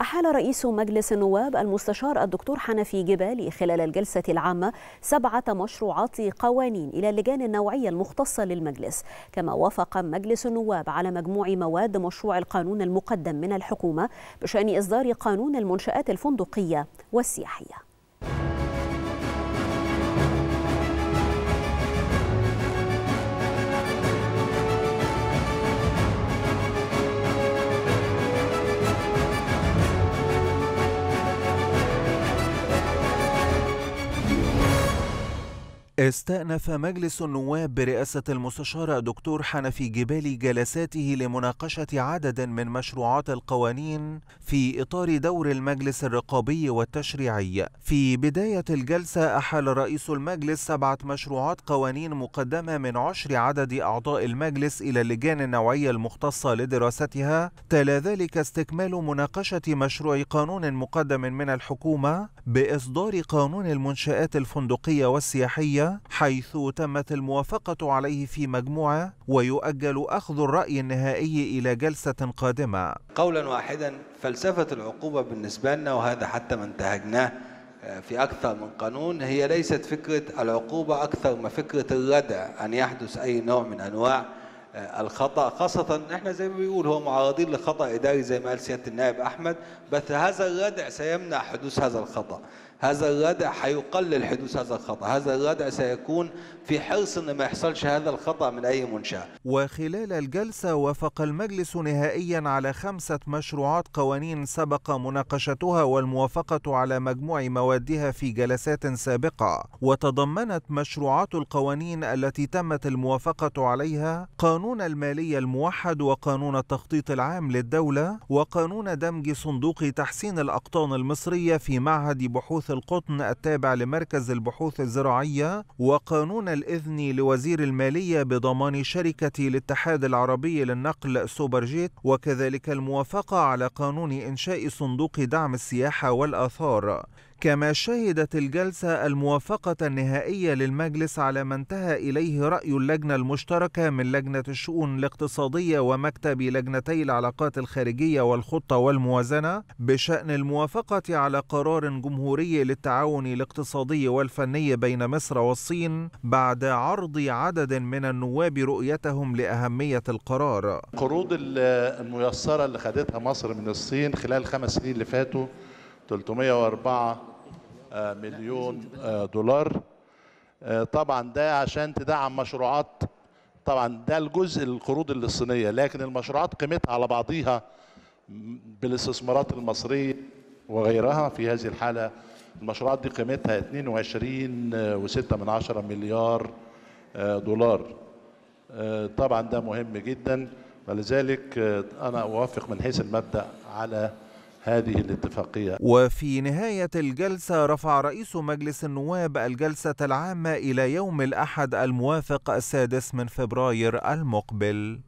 أحال رئيس مجلس النواب المستشار الدكتور حنفي جبالي خلال الجلسة العامة سبعة مشروعات قوانين إلى اللجان النوعية المختصة للمجلس كما وافق مجلس النواب على مجموع مواد مشروع القانون المقدم من الحكومة بشأن إصدار قانون المنشآت الفندقية والسياحية استأنف مجلس النواب برئاسة المستشار دكتور حنفي جبالي جلساته لمناقشة عدد من مشروعات القوانين في إطار دور المجلس الرقابي والتشريعي. في بداية الجلسة أحال رئيس المجلس سبعة مشروعات قوانين مقدمة من عشر عدد أعضاء المجلس إلى اللجان النوعية المختصة لدراستها، تلا ذلك استكمال مناقشة مشروع قانون مقدم من الحكومة بإصدار قانون المنشآت الفندقية والسياحية حيث تمت الموافقة عليه في مجموعة ويؤجل أخذ الرأي النهائي إلى جلسة قادمة قولا واحدا فلسفة العقوبة بالنسبة لنا وهذا حتى ما انتهجناه آه، في أكثر من قانون هي ليست فكرة العقوبة أكثر ما فكرة الردع أن يحدث أي نوع من أنواع آه، الخطأ خاصة إحنا زي ما بيقول هو معارضين لخطأ إداري زي ما قال سيادة النائب أحمد بس هذا الردع سيمنع حدوث هذا الخطأ هذا الردع هيقلل حدوث هذا الخطأ هذا الردع سيكون في حرص أن ما يحصلش هذا الخطأ من أي منشأة وخلال الجلسة وافق المجلس نهائيا على خمسة مشروعات قوانين سبق مناقشتها والموافقة على مجموع موادها في جلسات سابقة وتضمنت مشروعات القوانين التي تمت الموافقة عليها قانون المالية الموحد وقانون التخطيط العام للدولة وقانون دمج صندوق تحسين الأقطان المصرية في معهد بحوث ثلث القطن التابع لمركز البحوث الزراعية وقانون الإذن لوزير المالية بضمان شركة الاتحاد العربي للنقل سوبرجيت وكذلك الموافقة على قانون إنشاء صندوق دعم السياحة والآثار كما شهدت الجلسة الموافقة النهائية للمجلس على ما انتهى إليه رأي اللجنة المشتركة من لجنة الشؤون الاقتصادية ومكتب لجنتي العلاقات الخارجية والخطة والموازنة بشأن الموافقة على قرار جمهوري للتعاون الاقتصادي والفني بين مصر والصين بعد عرض عدد من النواب رؤيتهم لأهمية القرار. قروض الميسرة اللي خدتها مصر من الصين خلال خمس سنين اللي فاتوا 304 آه، مليون آه، دولار آه، طبعا ده عشان تدعم مشروعات طبعا ده الجزء القروض الصينيه لكن المشروعات قيمتها على بعضيها بالاستثمارات المصريه وغيرها في هذه الحاله المشروعات دي قيمتها 22.6 من عشرة مليار دولار طبعا ده مهم جدا ولذلك انا اوافق من حيث المبدا على هذه الاتفاقية وفي نهاية الجلسة رفع رئيس مجلس النواب الجلسة العامة إلى يوم الأحد الموافق السادس من فبراير المقبل